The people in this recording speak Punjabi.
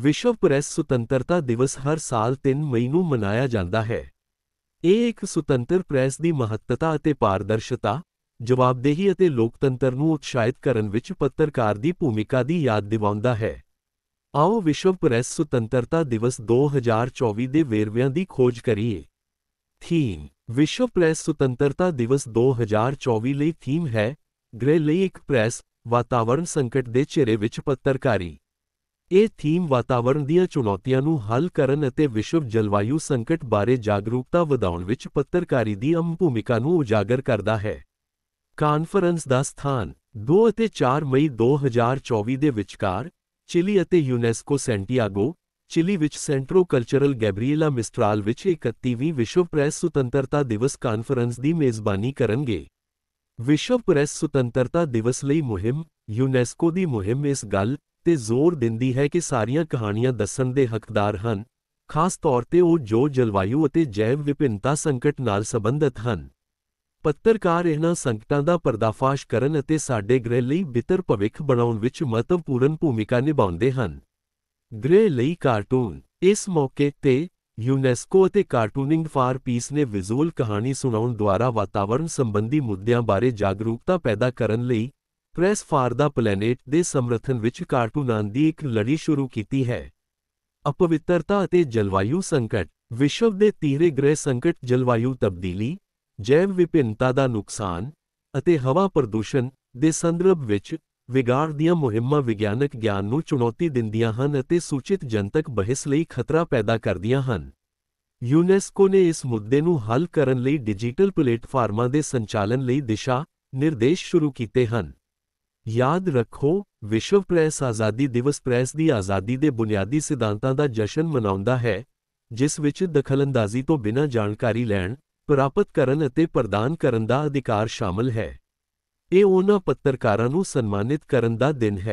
विश्व प्रेस सुतंत्रता दिवस हर साल तीन मई न मनाया जाता है ये एक सुतंत्र प्रेस की महत्ता पारदर्शिता जवाबदेही लोकतंत्र उत्साहित करने पत्रकार की भूमिका की याद दिवा है आओ विश्व प्रेस सुतंत्रता दिवस दो हज़ार चौबी के वेरव्या की खोज करिए थीम विश्व प्रेस सुतंत्रता दिवस दो हज़ार चौबी थीम है गृह एक प्रेस वातावरण संकट के झेरे पत्रकारी ਇਹ ਥੀਮ ਵਾਤਾਵਰਣ ਦੀਆਂ ਚੁਣੌਤੀਆਂ ਨੂੰ ਹੱਲ ਕਰਨ ਅਤੇ ਵਿਸ਼ਵ ਜਲਵਾਯੂ ਸੰਕਟ ਬਾਰੇ ਜਾਗਰੂਕਤਾ ਵਧਾਉਣ ਵਿੱਚ ਪੱਤਰਕਾਰੀ ਦੀ ਅਹਿਮ ਭੂਮਿਕਾ ਨੂੰ ਉਜਾਗਰ ਕਰਦਾ ਹੈ। ਕਾਨਫਰੰਸ ਦਾ ਸਥਾਨ 2 ਅਤੇ 4 ਮਈ 2024 ਦੇ ਵਿਚਕਾਰ ਚਿਲੀ ਅਤੇ ਯੂਨੈਸਕੋ ਸੈਂਟੀਆਗੋ, ਚਿਲੀ ਵਿੱਚ ਸੈਂਟਰੋ ਕਲਚਰਲ ਗੈਬਰੀਏਲਾ ਮਿਸਟਰਾਲ ਵਿੱਚ 31ਵੀਂ ਵਿਸ਼ਵ ਪ੍ਰੈਸ ਸੁਤੰਤਰਤਾ ਦਿਵਸ ਕਾਨਫਰੰਸ ਦੀ ਮੇਜ਼ਬਾਨੀ ਕਰਨਗੇ। ਵਿਸ਼ਵ ਪ੍ਰੈਸ ਸੁਤੰਤਰਤਾ ਦਿਵਸ ਲਈ ਮੁਹਿੰਮ ਯੂਨੈਸਕੋ ਦੀ ਮੁਹਿੰਮ ਇਸ ਗੱਲ ਤੇ ਜ਼ੋਰ ਦਿੰਦੀ ਹੈ ਕਿ ਸਾਰੀਆਂ ਕਹਾਣੀਆਂ ਦੱਸਣ ਦੇ ਹੱਕਦਾਰ ਹਨ ਖਾਸ ਤੌਰ ਤੇ ਉਹ ਜੋ ਜਲਵਾਯੂ ਅਤੇ ਜੈਵ ਵਿਭਿੰਨਤਾ ਸੰਕਟ ਨਾਲ ਸੰਬੰਧਿਤ ਹਨ ਪੱਤਰਕਾਰ ਇਹਨਾਂ ਸੰਕਟਾਂ ਦਾ ਪਰਦਾਫਾਸ਼ ਕਰਨ ਅਤੇ ਸਾਡੇ ਗ੍ਰਹਿ ਲਈ ਬਿਹਤਰ ਭਵਿੱਖ ਬਣਾਉਣ ਵਿੱਚ ਮਹੱਤਵਪੂਰਨ ਭੂਮਿਕਾ ਨਿਭਾਉਂਦੇ ਹਨ ਗ੍ਰਹਿ ਲਈ ਕਾਰਟੂਨ ਇਸ ਮੌਕੇ ਤੇ ਯੂਨੈਸਕੋ ਅਤੇ ਕਾਰਟੂਨਿੰਗ ਫਾਰ ਪੀਸ ਨੇ ਵਿਜ਼ੂਅਲ ਕਹਾਣੀ ਸੁਣਾਉਣ ਦੁਆਰਾ ਵਾਤਾਵਰਣ ਸੰਬੰਧੀ ਮੁੱਦਿਆਂ ਬਾਰੇ ਜਾਗਰੂਕਤਾ ਪੈਦਾ ਕਰਨ ਲਈ ਪ੍ਰੈਸ ਫਾਰ ਦਾ ਪਲੈਨੇਟ ਦੇ ਸਮਰਥਨ ਵਿੱਚ ਕਾਰਟੂਨਾਂ ਦੀ ਇੱਕ ਲੜੀ ਸ਼ੁਰੂ ਕੀਤੀ ਹੈ ਅਪਵਿੱਤਰਤਾ ਅਤੇ ਜਲਵਾਯੂ ਸੰਕਟ ਵਿਸ਼ਵ ਦੇ ਤੀਹਰੇ ਗ੍ਰਹਿ ਸੰਕਟ ਜਲਵਾਯੂ ਤਬਦੀਲੀ ਜੈਵ ਵਿਭਿੰਨਤਾ ਦਾ ਨੁਕਸਾਨ ਅਤੇ ਹਵਾ ਪ੍ਰਦੂਸ਼ਣ ਦੇ ਸੰਦਰਭ ਵਿੱਚ ਵਿਗਾੜ ਦੀਆਂ ਮੁਹਿੰਮਾਂ ਵਿਗਿਆਨਕ ਗਿਆਨ ਨੂੰ ਚੁਣੌਤੀ ਦਿੰਦੀਆਂ ਹਨ ਅਤੇ ਸੂਚਿਤ ਜਨਤਕ ਬਹਿਸ ਲਈ ਖਤਰਾ ਪੈਦਾ ਕਰਦੀਆਂ ਹਨ ਯੂਨੈਸਕੋ ਨੇ ਇਸ ਮੁੱਦੇ ਨੂੰ ਹੱਲ ਕਰਨ ਲਈ ਡਿਜੀਟਲ ਪਲੇਟਫਾਰਮਾਂ ਦੇ ਸੰਚਾਲਨ ਲਈ ਦਿਸ਼ਾ ਨਿਰਦੇਸ਼ ਸ਼ੁਰੂ ਕੀਤੇ ਹਨ ਯਾਦ ਰੱਖੋ ਵਿਸ਼ਵ ਪ੍ਰੈਸ ਆਜ਼ਾਦੀ ਦਿਵਸ ਪ੍ਰੈਸ ਦੀ ਆਜ਼ਾਦੀ ਦੇ ਬੁਨਿਆਦੀ ਸਿਧਾਂਤਾਂ ਦਾ ਜਸ਼ਨ ਮਨਾਉਂਦਾ ਹੈ ਜਿਸ ਵਿੱਚ ਦਖਲਅੰਦਾਜ਼ੀ ਤੋਂ ਬਿਨਾਂ ਜਾਣਕਾਰੀ ਲੈਣ ਪ੍ਰਾਪਤ ਕਰਨ ਅਤੇ ਪ੍ਰਦਾਨ ਕਰਨ ਦਾ ਅਧਿਕਾਰ ਸ਼ਾਮਲ ਹੈ ਇਹ ਉਹਨਾਂ ਪੱਤਰਕਾਰਾਂ ਨੂੰ ਸਨਮਾਨਿਤ ਕਰਨ ਦਾ ਦਿਨ ਹੈ